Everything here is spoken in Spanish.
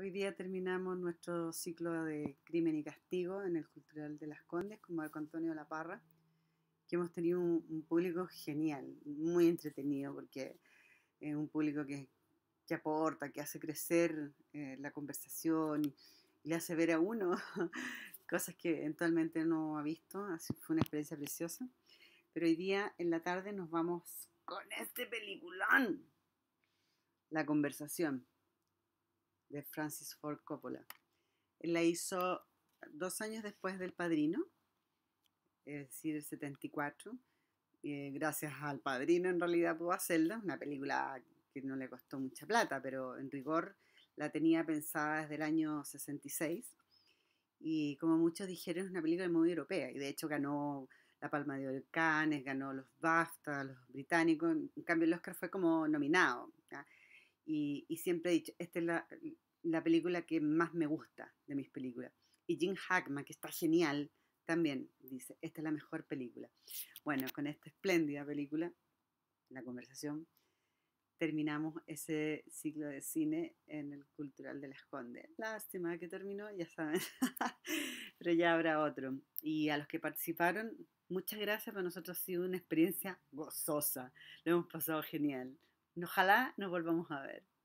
Hoy día terminamos nuestro ciclo de crimen y castigo en el Cultural de las Condes con Marco Antonio La Parra, que hemos tenido un, público genial, muy entretenido, porque es un público que, aporta, que hace crecer eh, la conversación y, le hace ver a uno cosas que eventualmente no ha visto. Así fue una experiencia preciosa. Pero hoy día en la tarde nos vamos con este peliculón, La conversación de Francis Ford Coppola. la hizo dos años después del Padrino, es decir, el 74. Eh, gracias al Padrino en realidad pudo hacerla, una película que no le costó mucha plata, pero en rigor la tenía pensada desde el año 66. Y como muchos dijeron, es una película muy europea. Y de hecho ganó la Palma de volcanes ganó los BAFTA, los británicos. En cambio, el Oscar fue como nominado. Y, siempre he dicho, esta es la, la película que más me gusta de mis películas. Y Jim Hackman, que está genial, también dice, esta es la mejor película. Bueno, con esta espléndida película, la conversación, terminamos ese ciclo de cine en el Cultural de las Condes. Lástima que terminó, ya saben, pero ya habrá otro. Y a los que participaron, muchas gracias, para nosotros ha sido una experiencia gozosa, lo hemos pasado genial. Ojalá nos volvamos a ver.